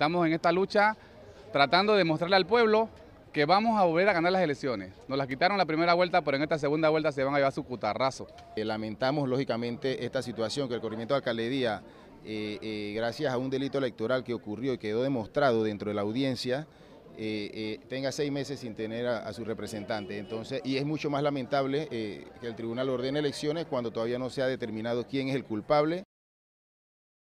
Estamos en esta lucha tratando de mostrarle al pueblo que vamos a volver a ganar las elecciones. Nos las quitaron la primera vuelta, pero en esta segunda vuelta se van a llevar su cutarrazo. Eh, lamentamos lógicamente esta situación, que el corrimiento de alcaldía, eh, eh, gracias a un delito electoral que ocurrió y quedó demostrado dentro de la audiencia, tenga seis meses sin tener a, a, su representante. Entonces, y es mucho más lamentable que el tribunal ordene elecciones cuando todavía no se ha determinado quién es el culpable.